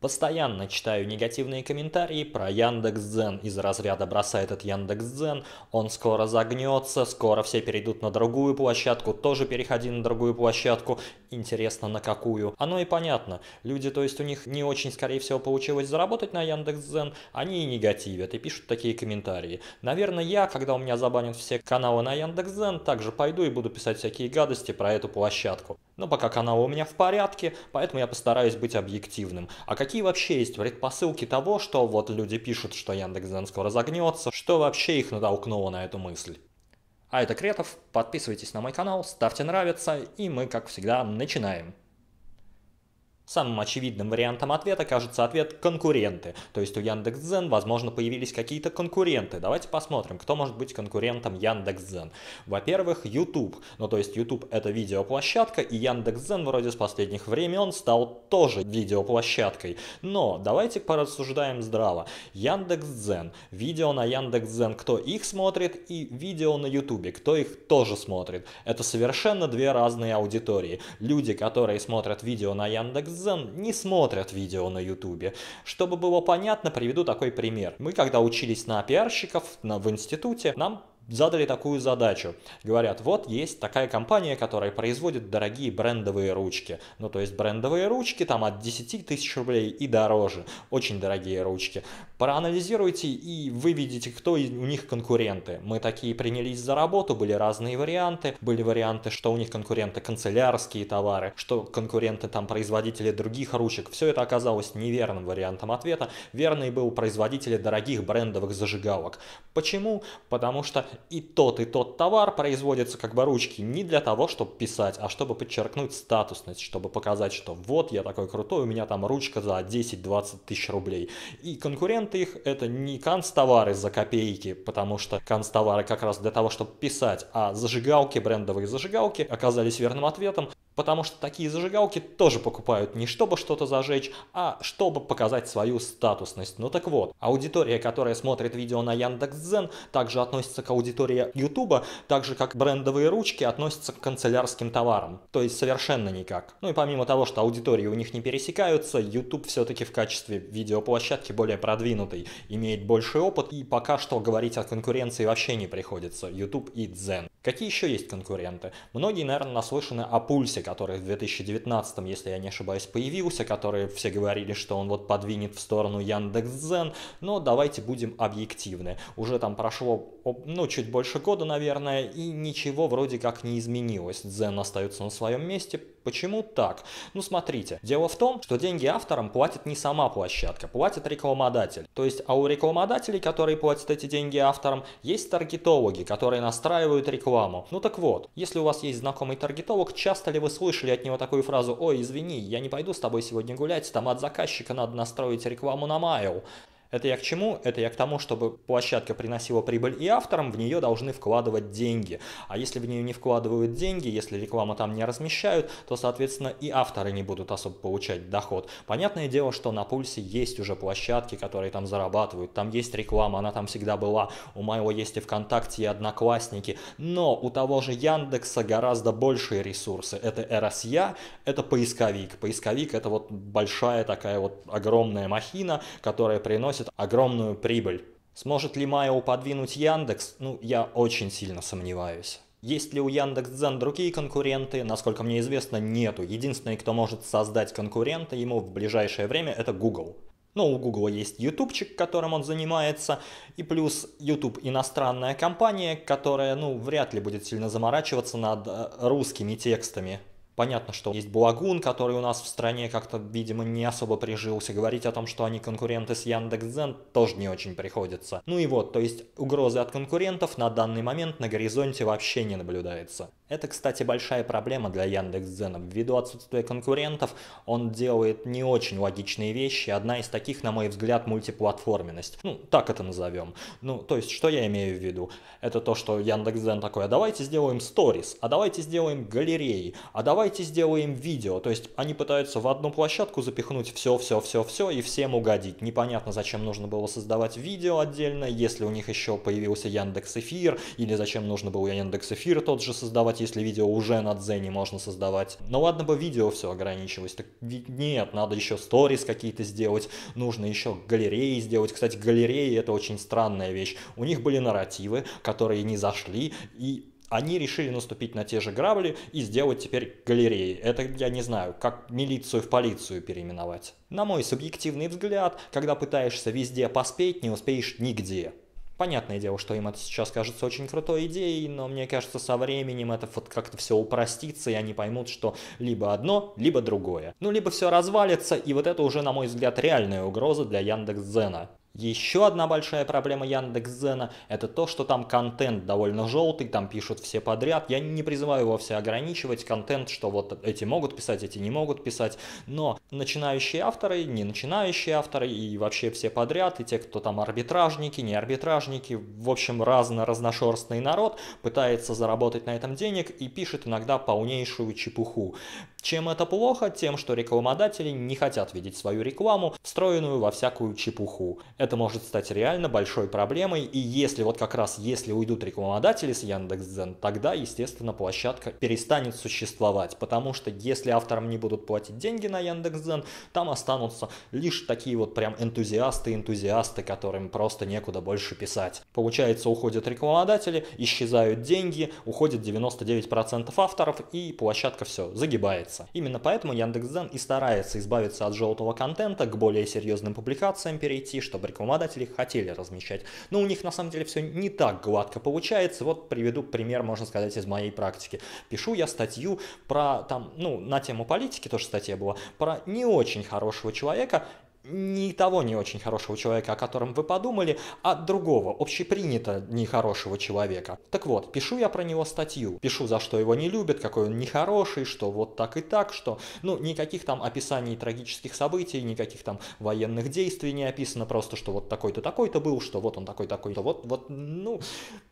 Постоянно читаю негативные комментарии про Яндекс.Дзен. Из разряда бросает этот Яндекс.Дзен, он скоро загнется, скоро все перейдут на другую площадку, тоже переходи на другую площадку. Интересно, на какую? Оно и понятно. Люди, то есть у них не очень, скорее всего, получилось заработать на Яндекс.Дзен, они и негативят, и пишут такие комментарии. Наверное, я, когда у меня забанят все каналы на Яндекс.Дзен, также пойду и буду писать всякие гадости про эту площадку. Но пока канал у меня в порядке, поэтому я постараюсь быть объективным. А какие какие вообще есть предпосылки того, что вот люди пишут, что яндекс скоро разогнется, что вообще их натолкнуло на эту мысль? А это Кретов, подписывайтесь на мой канал, ставьте нравится, и мы, как всегда, начинаем. Самым очевидным вариантом ответа кажется ответ «конкуренты». То есть у Яндекс.Дзен, возможно, появились какие-то конкуренты. Давайте посмотрим, кто может быть конкурентом Яндекс.Дзен. Во-первых, YouTube. Ну то есть YouTube это видеоплощадка, и Яндекс.Дзен вроде с последних времен стал тоже видеоплощадкой. Но давайте порассуждаем здраво. Яндекс.Дзен, видео на Яндекс.Дзен, кто их смотрит, и видео на YouTube, кто их тоже смотрит. Это совершенно две разные аудитории. Люди, которые смотрят видео на Яндекс.Дзен, Citizen не смотрят видео на YouTube. Чтобы было понятно, приведу такой пример. Мы когда учились на пиарщиков на, в институте, нам задали такую задачу. Говорят, вот есть такая компания, которая производит дорогие брендовые ручки. Ну, то есть брендовые ручки там от 10 тысяч рублей и дороже. Очень дорогие ручки. Проанализируйте и выведите, кто у них конкуренты. Мы такие принялись за работу, были разные варианты. Были варианты, что у них конкуренты канцелярские товары, что конкуренты там производители других ручек. Все это оказалось неверным вариантом ответа. Верный был производители дорогих брендовых зажигалок. Почему? Потому что и тот, и тот товар производятся как бы ручки не для того, чтобы писать, а чтобы подчеркнуть статусность, чтобы показать, что вот я такой крутой, у меня там ручка за 10-20 тысяч рублей. И конкуренты их это не канцтовары за копейки, потому что канцтовары как раз для того, чтобы писать, а зажигалки, брендовые зажигалки оказались верным ответом, потому что такие зажигалки тоже покупают не чтобы что-то зажечь, а чтобы показать свою статусность. Ну так вот, аудитория, которая смотрит видео на Яндекс.Зен, также относится к аудитории Ютуба, так же как брендовые ручки относятся к канцелярским товарам. То есть совершенно никак. Ну и помимо того, что аудитории у них не пересекаются, YouTube все-таки в качестве видеоплощадки более продвинутый, имеет больший опыт и пока что говорить о конкуренции вообще не приходится. YouTube и Дзен. Какие еще есть конкуренты? Многие, наверное, наслышаны о пульсе, который в 2019, если я не ошибаюсь, появился, которые все говорили, что он вот подвинет в сторону Яндекс.Зен, но давайте будем объективны. Уже там прошло, ну, чуть больше года, наверное, и ничего вроде как не изменилось. Дзен остается на своем месте, Почему так? Ну смотрите, дело в том, что деньги авторам платит не сама площадка, платит рекламодатель. То есть, а у рекламодателей, которые платят эти деньги авторам, есть таргетологи, которые настраивают рекламу. Ну так вот, если у вас есть знакомый таргетолог, часто ли вы слышали от него такую фразу «Ой, извини, я не пойду с тобой сегодня гулять, там от заказчика надо настроить рекламу на майл». Это я к чему? Это я к тому, чтобы площадка приносила прибыль и авторам, в нее должны вкладывать деньги. А если в нее не вкладывают деньги, если рекламу там не размещают, то, соответственно, и авторы не будут особо получать доход. Понятное дело, что на пульсе есть уже площадки, которые там зарабатывают, там есть реклама, она там всегда была, у моего есть и ВКонтакте, и Одноклассники, но у того же Яндекса гораздо большие ресурсы. Это RSЯ, это поисковик. Поисковик это вот большая такая вот огромная махина, которая приносит приносит огромную прибыль. Сможет ли Майо подвинуть Яндекс? Ну, я очень сильно сомневаюсь. Есть ли у Яндекс.Дзен другие конкуренты? Насколько мне известно, нету. Единственный, кто может создать конкурента ему в ближайшее время, это Google. Но ну, у Google есть ютубчик, которым он занимается, и плюс YouTube иностранная компания, которая, ну, вряд ли будет сильно заморачиваться над э, русскими текстами. Понятно, что есть Булагун, который у нас в стране как-то, видимо, не особо прижился. Говорить о том, что они конкуренты с Яндекс.Дзен, тоже не очень приходится. Ну и вот, то есть угрозы от конкурентов на данный момент на горизонте вообще не наблюдается. Это, кстати, большая проблема для Яндекс.Дзена. Ввиду отсутствия конкурентов он делает не очень логичные вещи. Одна из таких, на мой взгляд, мультиплатформенность. Ну, так это назовем. Ну, то есть, что я имею в виду? Это то, что Яндекс.Дзен такой, а давайте сделаем сторис, а давайте сделаем галереи, а давайте сделаем видео. То есть, они пытаются в одну площадку запихнуть все-все-все-все и всем угодить. Непонятно, зачем нужно было создавать видео отдельно, если у них еще появился Яндекс.Эфир, или зачем нужно было Яндекс.Эфир тот же создавать, делать, если видео уже на Дзене можно создавать? Ну ладно бы видео все ограничивалось, так нет, надо еще сторис какие-то сделать, нужно еще галереи сделать. Кстати, галереи это очень странная вещь. У них были нарративы, которые не зашли, и они решили наступить на те же грабли и сделать теперь галереи. Это, я не знаю, как милицию в полицию переименовать. На мой субъективный взгляд, когда пытаешься везде поспеть, не успеешь нигде. Понятное дело, что им это сейчас кажется очень крутой идеей, но мне кажется, со временем это вот как-то все упростится, и они поймут, что либо одно, либо другое. Ну, либо все развалится, и вот это уже, на мой взгляд, реальная угроза для Яндекс.Дзена. Еще одна большая проблема Яндекс.Зена – это то, что там контент довольно желтый, там пишут все подряд. Я не призываю его все ограничивать контент, что вот эти могут писать, эти не могут писать, но начинающие авторы, не начинающие авторы и вообще все подряд, и те, кто там арбитражники, не арбитражники, в общем, разно-разношерстный народ пытается заработать на этом денег и пишет иногда полнейшую чепуху. Чем это плохо? Тем, что рекламодатели не хотят видеть свою рекламу, встроенную во всякую чепуху это может стать реально большой проблемой. И если вот как раз если уйдут рекламодатели с Яндекс.Дзен, тогда, естественно, площадка перестанет существовать. Потому что если авторам не будут платить деньги на Яндекс.Дзен, там останутся лишь такие вот прям энтузиасты-энтузиасты, которым просто некуда больше писать. Получается, уходят рекламодатели, исчезают деньги, уходит 99% авторов, и площадка все, загибается. Именно поэтому Яндекс.Дзен и старается избавиться от желтого контента, к более серьезным публикациям перейти, чтобы рекламодатели хотели размещать. Но у них на самом деле все не так гладко получается. Вот приведу пример, можно сказать, из моей практики. Пишу я статью про там, ну, на тему политики, тоже статья была, про не очень хорошего человека, не того не очень хорошего человека, о котором вы подумали, а другого, общепринято нехорошего человека. Так вот, пишу я про него статью, пишу, за что его не любят, какой он нехороший, что вот так и так, что... Ну, никаких там описаний трагических событий, никаких там военных действий не описано, просто что вот такой-то такой-то был, что вот он такой-такой-то, вот, вот, ну,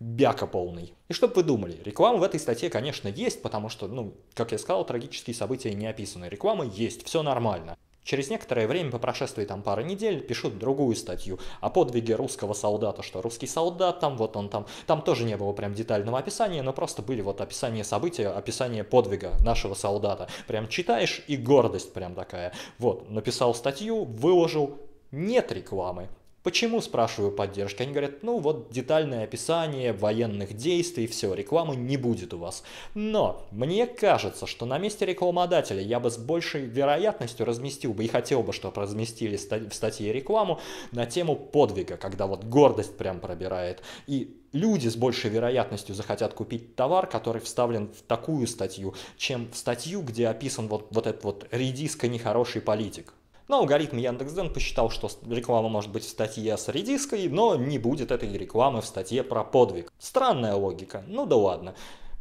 бяка полный. И что бы вы думали, реклама в этой статье, конечно, есть, потому что, ну, как я сказал, трагические события не описаны, реклама есть, все нормально. Через некоторое время, по прошествии там пары недель, пишут другую статью о подвиге русского солдата, что русский солдат там, вот он там. Там тоже не было прям детального описания, но просто были вот описание события, описание подвига нашего солдата. Прям читаешь и гордость прям такая. Вот, написал статью, выложил, нет рекламы. Почему, спрашиваю поддержки? Они говорят, ну вот детальное описание военных действий, все, рекламы не будет у вас. Но мне кажется, что на месте рекламодателя я бы с большей вероятностью разместил бы и хотел бы, чтобы разместили в статье рекламу на тему подвига, когда вот гордость прям пробирает. И люди с большей вероятностью захотят купить товар, который вставлен в такую статью, чем в статью, где описан вот, вот этот вот редиско нехороший политик. Но ну, алгоритм Яндекс.Дзен посчитал, что реклама может быть в статье с редиской, но не будет этой рекламы в статье про подвиг. Странная логика. Ну да ладно.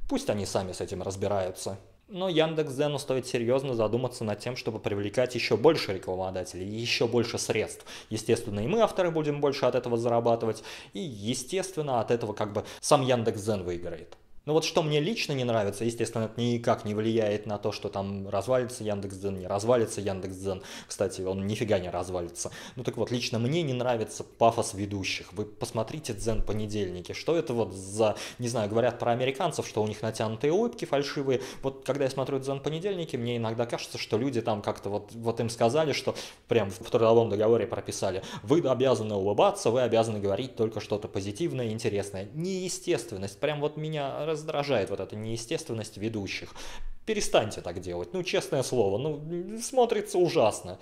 Пусть они сами с этим разбираются. Но Яндекс.Дзену стоит серьезно задуматься над тем, чтобы привлекать еще больше рекламодателей и еще больше средств. Естественно, и мы, авторы, будем больше от этого зарабатывать, и, естественно, от этого как бы сам Яндекс.Дзен выиграет. Ну вот что мне лично не нравится, естественно, это никак не влияет на то, что там развалится Яндекс.Дзен, не развалится Яндекс.Дзен. Кстати, он нифига не развалится. Ну так вот, лично мне не нравится пафос ведущих. Вы посмотрите Дзен понедельники. Что это вот за, не знаю, говорят про американцев, что у них натянутые улыбки фальшивые. Вот когда я смотрю Дзен понедельники, мне иногда кажется, что люди там как-то вот, вот им сказали, что прям в трудовом договоре прописали, вы обязаны улыбаться, вы обязаны говорить только что-то позитивное и интересное. Неестественность прям вот меня раздражает вот эта неестественность ведущих. Перестаньте так делать, ну честное слово, ну смотрится ужасно.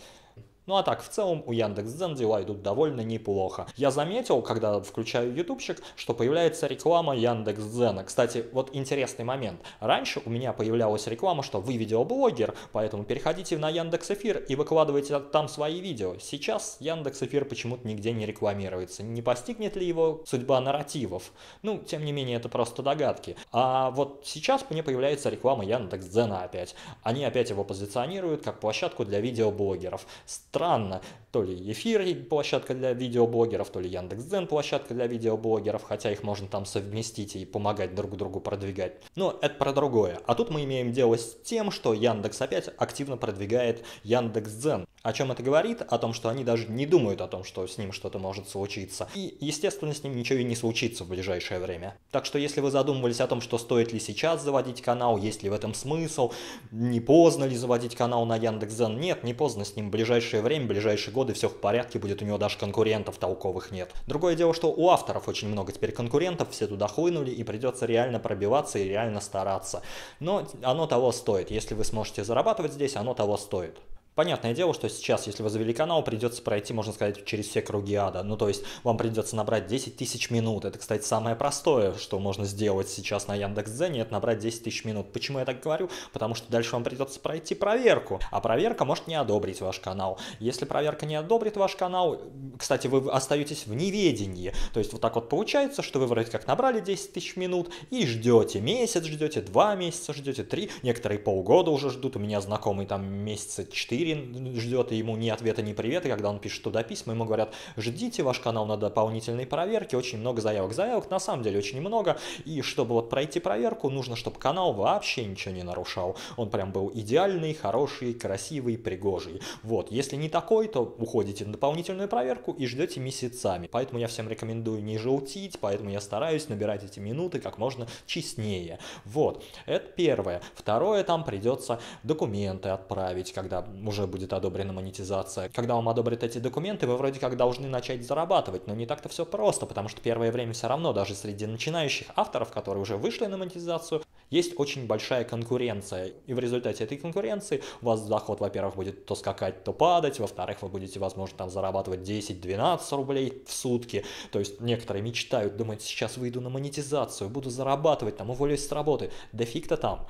Ну а так, в целом у Яндекс.Дзен дела идут довольно неплохо. Я заметил, когда включаю ютубчик, что появляется реклама Яндекс.Дзена. Кстати, вот интересный момент. Раньше у меня появлялась реклама, что вы видеоблогер, поэтому переходите на Яндекс Эфир и выкладывайте там свои видео. Сейчас Яндекс Эфир почему-то нигде не рекламируется. Не постигнет ли его судьба нарративов? Ну, тем не менее, это просто догадки. А вот сейчас мне появляется реклама Яндекс.Дзена опять. Они опять его позиционируют как площадку для видеоблогеров странно. То ли эфир площадка для видеоблогеров, то ли Яндекс.Дзен площадка для видеоблогеров, хотя их можно там совместить и помогать друг другу продвигать. Но это про другое. А тут мы имеем дело с тем, что Яндекс опять активно продвигает Яндекс.Дзен. О чем это говорит? О том, что они даже не думают о том, что с ним что-то может случиться. И, естественно, с ним ничего и не случится в ближайшее время. Так что, если вы задумывались о том, что стоит ли сейчас заводить канал, есть ли в этом смысл, не поздно ли заводить канал на Яндекс.Зен, нет, не поздно, с ним в ближайшее время, ближайшие годы все в порядке будет, у него даже конкурентов толковых нет. Другое дело, что у авторов очень много теперь конкурентов, все туда хлынули, и придется реально пробиваться и реально стараться. Но оно того стоит. Если вы сможете зарабатывать здесь, оно того стоит. Понятное дело, что сейчас, если вы завели канал, придется пройти, можно сказать, через все круги ада. Ну, то есть, вам придется набрать 10 тысяч минут. Это, кстати, самое простое, что можно сделать сейчас на Яндекс.Дзене, это набрать 10 тысяч минут. Почему я так говорю? Потому что дальше вам придется пройти проверку. А проверка может не одобрить ваш канал. Если проверка не одобрит ваш канал, кстати, вы остаетесь в неведении. То есть, вот так вот получается, что вы вроде как набрали 10 тысяч минут и ждете месяц, ждете два месяца, ждете три, некоторые полгода уже ждут. У меня знакомый там месяца четыре Сирин ждет, и ему ни ответа, ни привета, когда он пишет туда письма, ему говорят, ждите, ваш канал на дополнительные проверки, очень много заявок. Заявок на самом деле очень много, и чтобы вот пройти проверку, нужно, чтобы канал вообще ничего не нарушал. Он прям был идеальный, хороший, красивый, пригожий. Вот, если не такой, то уходите на дополнительную проверку и ждете месяцами. Поэтому я всем рекомендую не желтить, поэтому я стараюсь набирать эти минуты как можно честнее. Вот, это первое. Второе, там придется документы отправить, когда уже уже будет одобрена монетизация. Когда вам одобрят эти документы, вы вроде как должны начать зарабатывать, но не так-то все просто, потому что первое время все равно даже среди начинающих авторов, которые уже вышли на монетизацию, есть очень большая конкуренция, и в результате этой конкуренции у вас доход, во-первых, будет то скакать, то падать, во-вторых, вы будете, возможно, там зарабатывать 10-12 рублей в сутки, то есть некоторые мечтают, думают, сейчас выйду на монетизацию, буду зарабатывать, там уволюсь с работы, да фиг-то там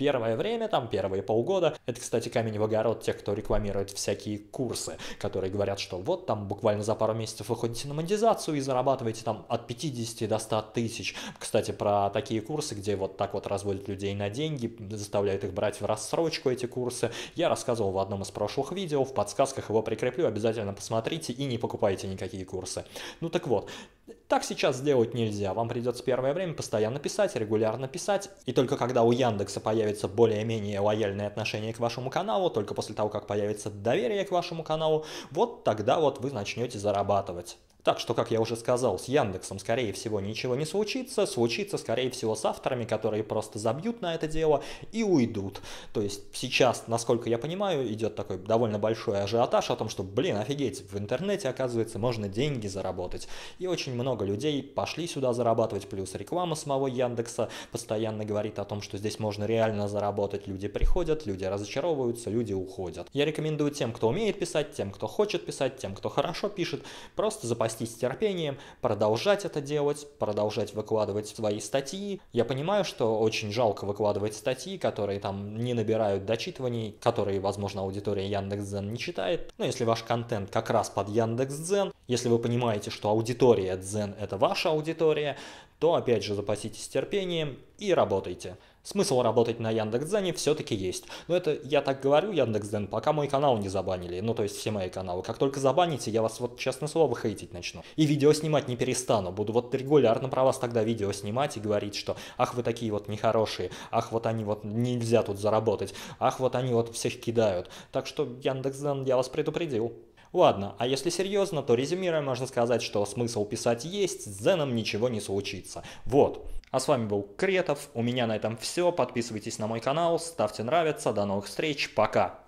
первое время, там первые полгода. Это, кстати, камень в огород тех, кто рекламирует всякие курсы, которые говорят, что вот там буквально за пару месяцев вы ходите на монетизацию и зарабатываете там от 50 до 100 тысяч. Кстати, про такие курсы, где вот так вот разводят людей на деньги, заставляют их брать в рассрочку эти курсы, я рассказывал в одном из прошлых видео, в подсказках его прикреплю, обязательно посмотрите и не покупайте никакие курсы. Ну так вот, так сейчас сделать нельзя, вам придется первое время постоянно писать, регулярно писать, и только когда у Яндекса появится более-менее лояльное отношение к вашему каналу, только после того, как появится доверие к вашему каналу, вот тогда вот вы начнете зарабатывать. Так что, как я уже сказал, с Яндексом, скорее всего, ничего не случится. Случится, скорее всего, с авторами, которые просто забьют на это дело и уйдут. То есть сейчас, насколько я понимаю, идет такой довольно большой ажиотаж о том, что, блин, офигеть, в интернете, оказывается, можно деньги заработать. И очень много людей пошли сюда зарабатывать, плюс реклама самого Яндекса постоянно говорит о том, что здесь можно реально заработать. Люди приходят, люди разочаровываются, люди уходят. Я рекомендую тем, кто умеет писать, тем, кто хочет писать, тем, кто хорошо пишет, просто запасить запастись терпением, продолжать это делать, продолжать выкладывать свои статьи. Я понимаю, что очень жалко выкладывать статьи, которые там не набирают дочитываний, которые, возможно, аудитория Яндекс.Дзен не читает. Но если ваш контент как раз под Яндекс.Дзен, если вы понимаете, что аудитория Дзен это ваша аудитория, то опять же запаситесь терпением и работайте. Смысл работать на Яндекс.Дзене все-таки есть. Но это я так говорю, Яндекс.Дзен, пока мой канал не забанили. Ну, то есть все мои каналы. Как только забаните, я вас вот, честно слово, хейтить начну. И видео снимать не перестану. Буду вот регулярно про вас тогда видео снимать и говорить, что ах, вы такие вот нехорошие, ах, вот они вот нельзя тут заработать, ах, вот они вот всех кидают. Так что, Яндекс.Дзен, я вас предупредил. Ладно, а если серьезно, то резюмируя можно сказать, что смысл писать есть, с Дзеном ничего не случится. Вот. А с вами был Кретов. У меня на этом все. Подписывайтесь на мой канал, ставьте нравится. До новых встреч. Пока.